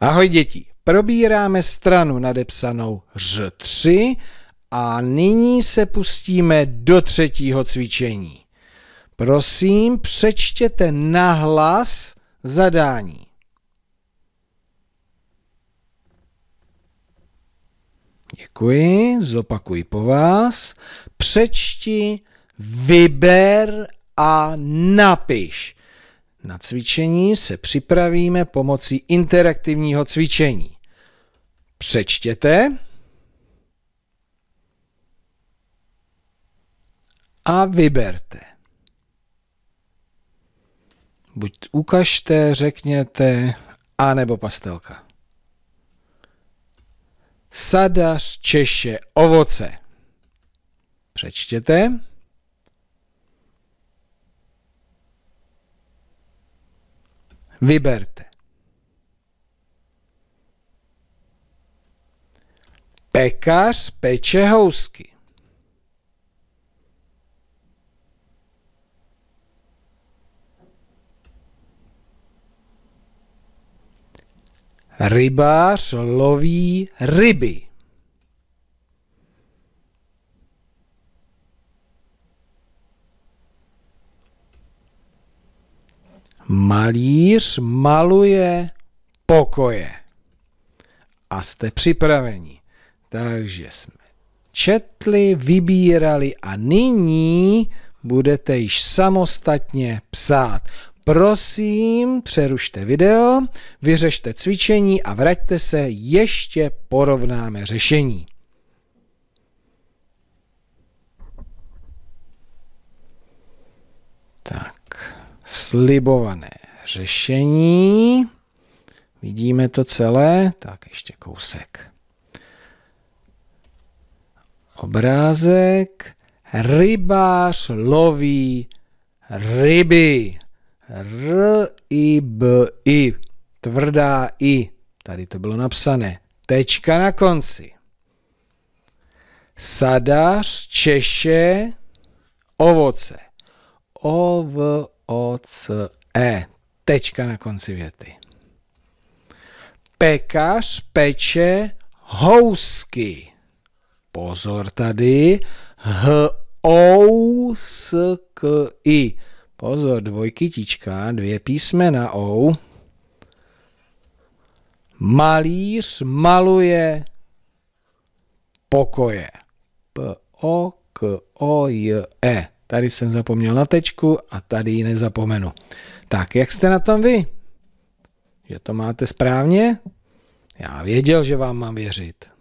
Ahoj děti, probíráme stranu nadepsanou ř 3 a nyní se pustíme do třetího cvičení. Prosím, přečtěte nahlas zadání. Děkuji, zopakuji po vás. Přečti, vyber a napiš. Na cvičení se připravíme pomocí interaktivního cvičení. Přečtěte a vyberte. Buď ukažte, řekněte, a nebo pastelka. Sadař Češe ovoce. Přečtěte. Vyberte. Pekař peče housky. Rybář loví ryby. Malíř maluje pokoje. A jste připraveni. Takže jsme četli, vybírali a nyní budete již samostatně psát. Prosím, přerušte video, vyřešte cvičení a vraťte se, ještě porovnáme řešení. slibované řešení. Vidíme to celé, tak ještě kousek. Obrázek. Rybář loví ryby. R, I, B, I. Tvrdá I. Tady to bylo napsané. Tečka na konci. Sadař češe ovoce. O, V, O, C, E. Tečka na konci věty. Pekař peče housky. Pozor tady. H, O, S, K, I. Pozor, tička, dvě písmena O. Malíř maluje pokoje. P, O, K, O, J, E. Tady jsem zapomněl na tečku a tady ji nezapomenu. Tak, jak jste na tom vy? Že to máte správně? Já věděl, že vám mám věřit.